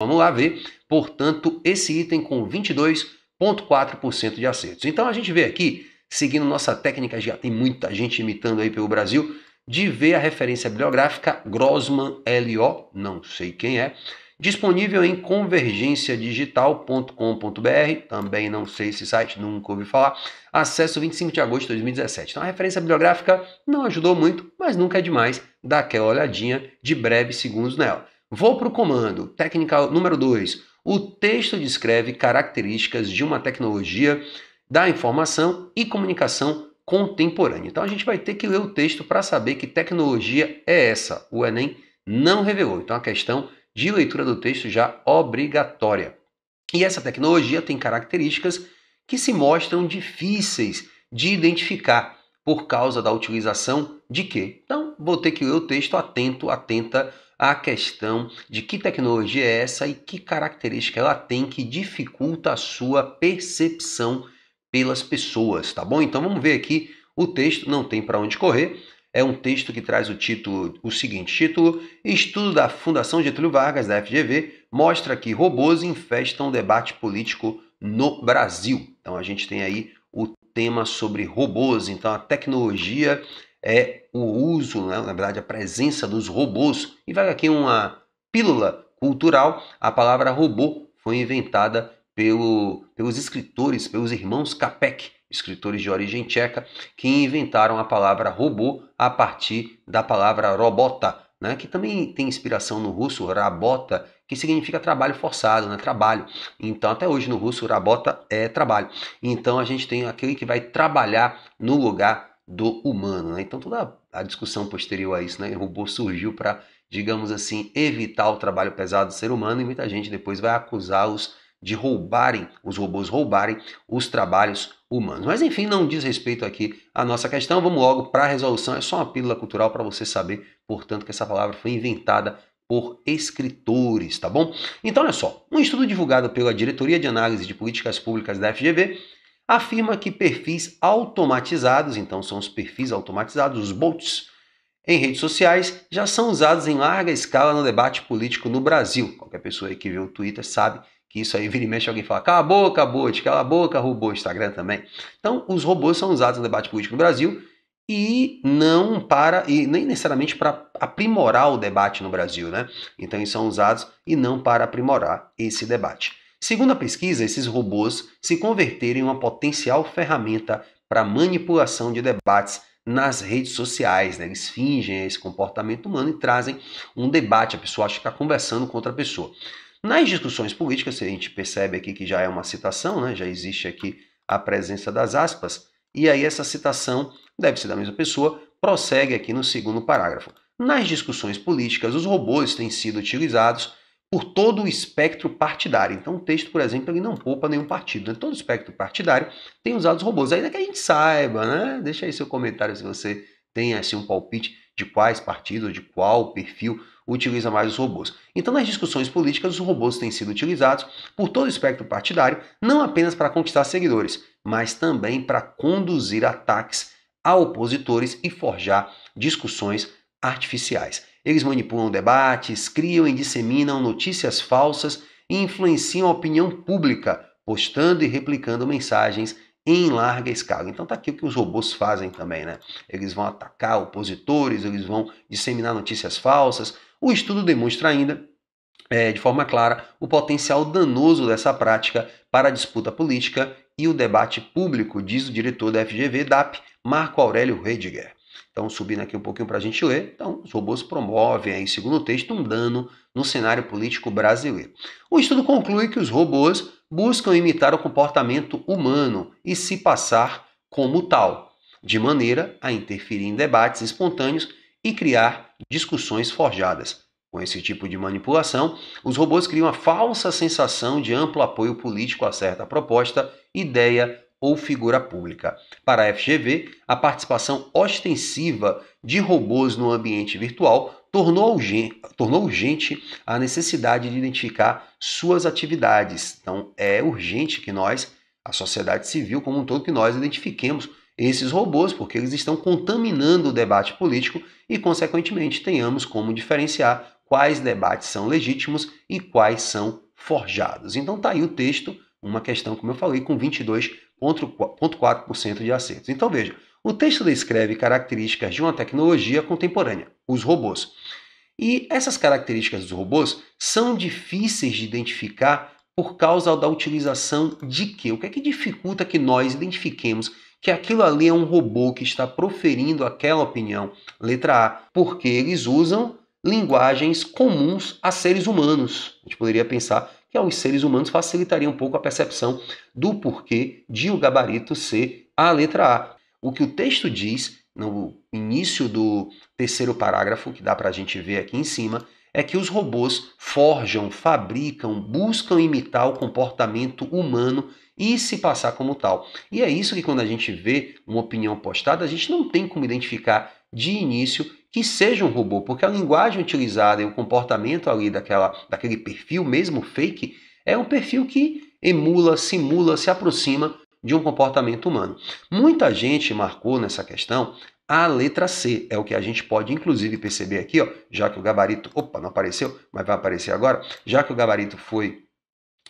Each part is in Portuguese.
Vamos lá ver, portanto, esse item com 22,4% de acertos. Então a gente vê aqui, seguindo nossa técnica, já tem muita gente imitando aí pelo Brasil, de ver a referência bibliográfica Grossman L.O., não sei quem é, disponível em convergenciadigital.com.br, também não sei esse site, nunca ouvi falar, acesso 25 de agosto de 2017. Então a referência bibliográfica não ajudou muito, mas nunca é demais dar aquela olhadinha de breves segundos nela. Vou para o comando. Técnica número 2. O texto descreve características de uma tecnologia da informação e comunicação contemporânea. Então a gente vai ter que ler o texto para saber que tecnologia é essa. O Enem não revelou. Então a questão de leitura do texto já obrigatória. E essa tecnologia tem características que se mostram difíceis de identificar por causa da utilização de quê? Então, vou ter que ler o texto atento, atenta a questão de que tecnologia é essa e que característica ela tem que dificulta a sua percepção pelas pessoas, tá bom? Então vamos ver aqui o texto, não tem para onde correr. É um texto que traz o título, o seguinte título: Estudo da Fundação Getúlio Vargas da FGV mostra que robôs infestam o debate político no Brasil. Então a gente tem aí o tema sobre robôs, então a tecnologia é o uso, né, na verdade, a presença dos robôs. E vai aqui uma pílula cultural. A palavra robô foi inventada pelo, pelos escritores, pelos irmãos Capek, escritores de origem tcheca, que inventaram a palavra robô a partir da palavra robota, né, que também tem inspiração no russo, rabota, que significa trabalho forçado, né, trabalho. Então, até hoje no russo, rabota é trabalho. Então, a gente tem aquele que vai trabalhar no lugar do humano. Né? Então, toda a discussão posterior a isso, né? o robô surgiu para, digamos assim, evitar o trabalho pesado do ser humano e muita gente depois vai acusá-los de roubarem, os robôs roubarem os trabalhos humanos. Mas enfim, não diz respeito aqui à nossa questão. Vamos logo para a resolução. É só uma pílula cultural para você saber, portanto, que essa palavra foi inventada por escritores, tá bom? Então, olha só, um estudo divulgado pela Diretoria de Análise de Políticas Públicas da FGV afirma que perfis automatizados, então são os perfis automatizados, os bots, em redes sociais, já são usados em larga escala no debate político no Brasil. Qualquer pessoa aí que vê o Twitter sabe que isso aí vira e mexe alguém fala, cala a boca, bot, cala a boca, robô, Instagram também. Então, os robôs são usados no debate político no Brasil e não para, e nem necessariamente para aprimorar o debate no Brasil, né? Então, eles são usados e não para aprimorar esse debate. Segundo a pesquisa, esses robôs se converteram em uma potencial ferramenta para manipulação de debates nas redes sociais. Né? Eles fingem esse comportamento humano e trazem um debate. A pessoa acha que está conversando com outra pessoa. Nas discussões políticas, a gente percebe aqui que já é uma citação, né? já existe aqui a presença das aspas, e aí essa citação deve ser da mesma pessoa, prossegue aqui no segundo parágrafo. Nas discussões políticas, os robôs têm sido utilizados por todo o espectro partidário. Então, o texto, por exemplo, ele não poupa nenhum partido. Né? Todo o espectro partidário tem usado os robôs. Ainda que a gente saiba, né? Deixa aí seu comentário se você tem assim, um palpite de quais partidos, de qual perfil utiliza mais os robôs. Então, nas discussões políticas, os robôs têm sido utilizados por todo o espectro partidário, não apenas para conquistar seguidores, mas também para conduzir ataques a opositores e forjar discussões artificiais. Eles manipulam debates, criam e disseminam notícias falsas e influenciam a opinião pública, postando e replicando mensagens em larga escala. Então tá aqui o que os robôs fazem também, né? Eles vão atacar opositores, eles vão disseminar notícias falsas. O estudo demonstra ainda é, de forma clara o potencial danoso dessa prática para a disputa política e o debate público, diz o diretor da FGV DAP, Marco Aurélio Rediger. Então, subindo aqui um pouquinho para a gente ler. Então, os robôs promovem, aí, segundo o texto, um dano no cenário político brasileiro. O estudo conclui que os robôs buscam imitar o comportamento humano e se passar como tal, de maneira a interferir em debates espontâneos e criar discussões forjadas. Com esse tipo de manipulação, os robôs criam a falsa sensação de amplo apoio político a certa proposta, ideia ou figura pública. Para a FGV, a participação ostensiva de robôs no ambiente virtual tornou, urgente a necessidade de identificar suas atividades. Então, é urgente que nós, a sociedade civil como um todo, que nós identifiquemos esses robôs, porque eles estão contaminando o debate político e, consequentemente, tenhamos como diferenciar quais debates são legítimos e quais são forjados. Então, tá aí o texto uma questão, como eu falei, com 22,4% de acertos. Então veja, o texto descreve características de uma tecnologia contemporânea, os robôs. E essas características dos robôs são difíceis de identificar por causa da utilização de quê? O que é que dificulta que nós identifiquemos que aquilo ali é um robô que está proferindo aquela opinião? Letra A, porque eles usam linguagens comuns a seres humanos. A gente poderia pensar que aos seres humanos facilitaria um pouco a percepção do porquê de o gabarito ser a letra A. O que o texto diz, no início do terceiro parágrafo, que dá para a gente ver aqui em cima, é que os robôs forjam, fabricam, buscam imitar o comportamento humano e se passar como tal. E é isso que quando a gente vê uma opinião postada, a gente não tem como identificar de início que seja um robô, porque a linguagem utilizada e o comportamento ali daquela, daquele perfil, mesmo fake, é um perfil que emula, simula, se aproxima de um comportamento humano. Muita gente marcou nessa questão a letra C, é o que a gente pode inclusive perceber aqui, ó, já que o gabarito, opa, não apareceu, mas vai aparecer agora, já que o gabarito foi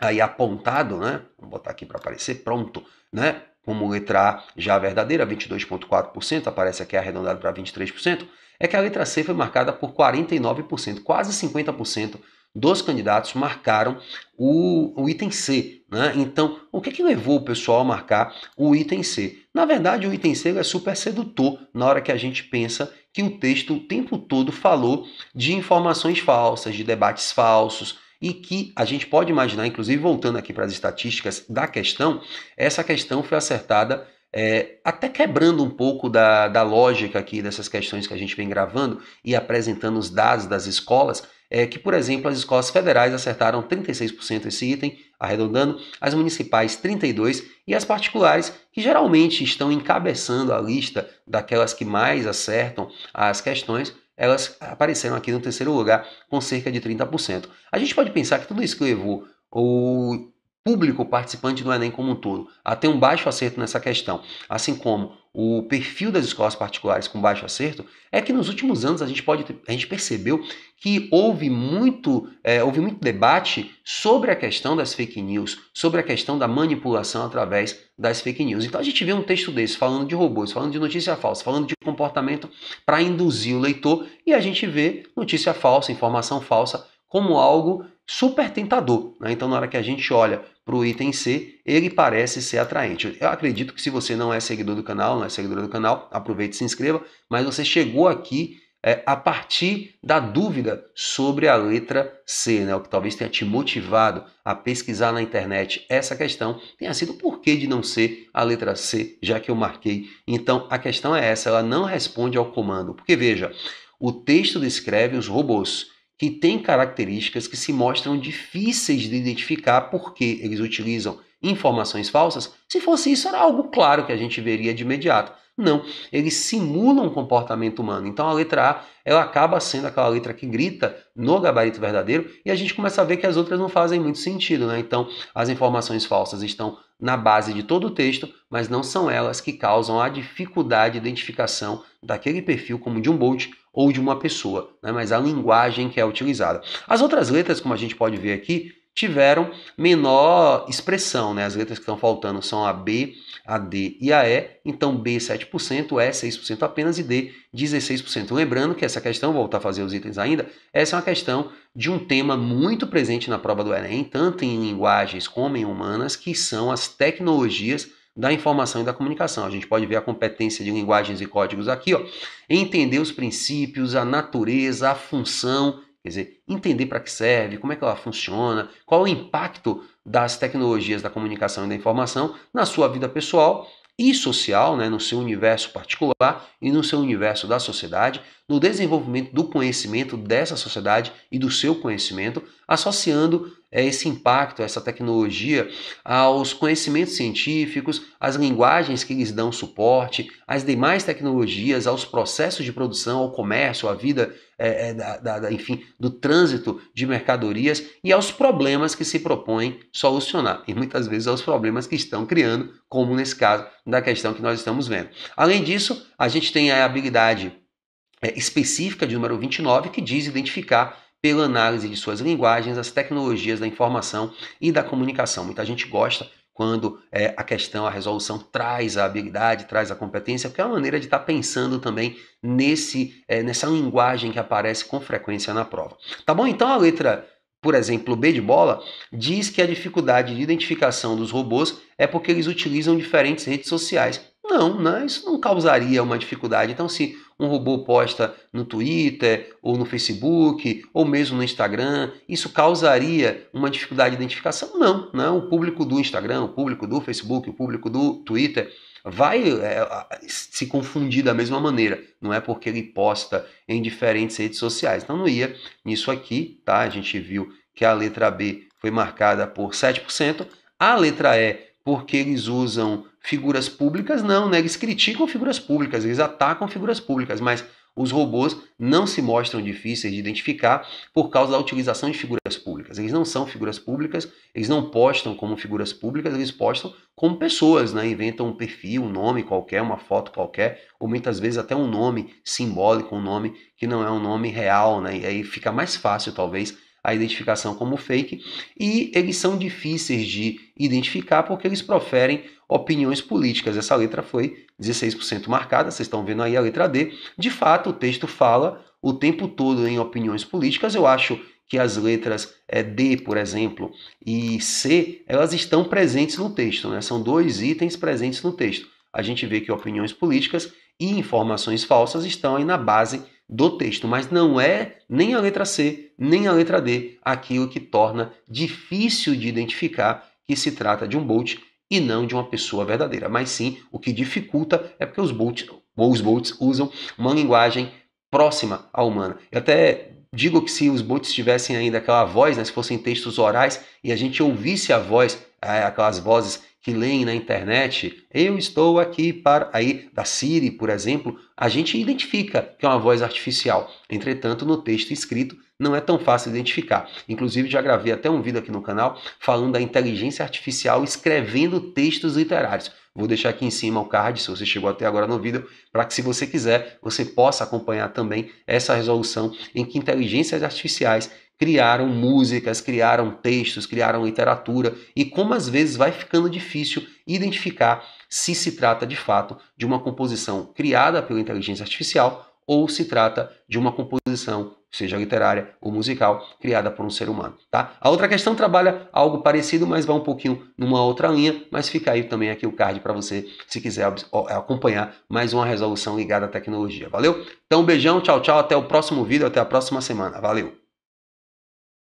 aí apontado, né? Vou botar aqui para aparecer, pronto, né? Como letra A já é verdadeira, 22,4%, aparece aqui arredondado para 23%, é que a letra C foi marcada por 49%, quase 50% dos candidatos marcaram o, o item C. Né? Então, o que, que levou o pessoal a marcar o item C? Na verdade, o item C é super sedutor na hora que a gente pensa que o texto o tempo todo falou de informações falsas, de debates falsos, e que a gente pode imaginar, inclusive voltando aqui para as estatísticas da questão, essa questão foi acertada é, até quebrando um pouco da, da lógica aqui dessas questões que a gente vem gravando e apresentando os dados das escolas, é que, por exemplo, as escolas federais acertaram 36% esse item, arredondando, as municipais 32% e as particulares, que geralmente estão encabeçando a lista daquelas que mais acertam as questões, elas apareceram aqui no terceiro lugar com cerca de 30%. A gente pode pensar que tudo isso que levou o público participante do Enem como um todo a ter um baixo acerto nessa questão, assim como o perfil das escolas particulares com baixo acerto, é que nos últimos anos a gente pode a gente percebeu que houve muito, é, houve muito debate sobre a questão das fake news, sobre a questão da manipulação através das fake news. Então a gente vê um texto desse falando de robôs, falando de notícia falsa, falando de comportamento para induzir o leitor e a gente vê notícia falsa, informação falsa como algo super tentador. Né? Então, na hora que a gente olha para o item C, ele parece ser atraente. Eu acredito que se você não é seguidor do canal, não é seguidora do canal, aproveite e se inscreva, mas você chegou aqui é, a partir da dúvida sobre a letra C, né? o que talvez tenha te motivado a pesquisar na internet essa questão, tenha sido o porquê de não ser a letra C, já que eu marquei. Então a questão é essa, ela não responde ao comando. Porque veja, o texto descreve os robôs que têm características que se mostram difíceis de identificar porque eles utilizam informações falsas. Se fosse isso, era algo claro que a gente veria de imediato. Não, eles simulam um comportamento humano. Então a letra A, ela acaba sendo aquela letra que grita no gabarito verdadeiro e a gente começa a ver que as outras não fazem muito sentido, né? Então as informações falsas estão na base de todo o texto, mas não são elas que causam a dificuldade de identificação daquele perfil como de um Bolt ou de uma pessoa, né? mas a linguagem que é utilizada. As outras letras, como a gente pode ver aqui, tiveram menor expressão, né? As letras que estão faltando são a B, a D e a E, então B 7%, E 6% apenas e D 16%. Lembrando que essa questão, vou voltar a fazer os itens ainda, essa é uma questão de um tema muito presente na prova do Enem, tanto em linguagens como em humanas, que são as tecnologias da informação e da comunicação. A gente pode ver a competência de linguagens e códigos aqui, ó, entender os princípios, a natureza, a função Quer dizer, entender para que serve, como é que ela funciona, qual o impacto das tecnologias da comunicação e da informação na sua vida pessoal e social, né, no seu universo particular e no seu universo da sociedade, no desenvolvimento do conhecimento dessa sociedade e do seu conhecimento, associando é, esse impacto, essa tecnologia, aos conhecimentos científicos, às linguagens que lhes dão suporte, às demais tecnologias, aos processos de produção, ao comércio, à vida é, é, da, da, enfim, do trânsito de mercadorias e aos problemas que se propõem solucionar. E muitas vezes aos problemas que estão criando, como nesse caso da questão que nós estamos vendo. Além disso, a gente tem a habilidade é, específica de número 29 que diz identificar pela análise de suas linguagens, as tecnologias da informação e da comunicação. Muita gente gosta quando é, a questão, a resolução traz a habilidade, traz a competência, porque é uma maneira de estar tá pensando também nesse, é, nessa linguagem que aparece com frequência na prova. Tá bom? Então a letra, por exemplo, B de bola, diz que a dificuldade de identificação dos robôs é porque eles utilizam diferentes redes sociais não, não, né? isso não causaria uma dificuldade. Então, se um robô posta no Twitter, ou no Facebook, ou mesmo no Instagram, isso causaria uma dificuldade de identificação? Não, não. Né? O público do Instagram, o público do Facebook, o público do Twitter vai é, se confundir da mesma maneira. Não é porque ele posta em diferentes redes sociais. Então, não ia nisso aqui, tá? A gente viu que a letra B foi marcada por 7%, a letra E porque eles usam figuras públicas, não, né? Eles criticam figuras públicas, eles atacam figuras públicas, mas os robôs não se mostram difíceis de identificar por causa da utilização de figuras públicas. Eles não são figuras públicas, eles não postam como figuras públicas, eles postam como pessoas, né? Inventam um perfil, um nome qualquer, uma foto qualquer, ou muitas vezes até um nome simbólico, um nome que não é um nome real, né? E aí fica mais fácil, talvez, a identificação como fake, e eles são difíceis de identificar porque eles proferem opiniões políticas. Essa letra foi 16% marcada, vocês estão vendo aí a letra D. De fato, o texto fala o tempo todo em opiniões políticas. Eu acho que as letras é, D, por exemplo, e C, elas estão presentes no texto, né? São dois itens presentes no texto. A gente vê que opiniões políticas e informações falsas estão aí na base do texto, mas não é nem a letra C, nem a letra D aquilo que torna difícil de identificar que se trata de um Bolt e não de uma pessoa verdadeira. Mas sim, o que dificulta é porque os Bolts, os Bolts usam uma linguagem próxima à humana. Eu até digo que se os Bolts tivessem ainda aquela voz, né, se fossem textos orais e a gente ouvisse a voz, eh, aquelas vozes que leem na internet, eu estou aqui para. Aí, da Siri, por exemplo, a gente identifica que é uma voz artificial. Entretanto, no texto escrito, não é tão fácil identificar. Inclusive, já gravei até um vídeo aqui no canal falando da inteligência artificial escrevendo textos literários. Vou deixar aqui em cima o card, se você chegou até agora no vídeo, para que se você quiser, você possa acompanhar também essa resolução em que inteligências artificiais criaram músicas, criaram textos, criaram literatura e como às vezes vai ficando difícil identificar se se trata de fato de uma composição criada pela inteligência artificial ou se trata de uma composição, seja literária ou musical, criada por um ser humano, tá? A outra questão trabalha algo parecido, mas vai um pouquinho numa outra linha, mas fica aí também aqui o card para você, se quiser é, acompanhar mais uma resolução ligada à tecnologia, valeu? Então, um beijão, tchau, tchau, até o próximo vídeo, até a próxima semana, valeu!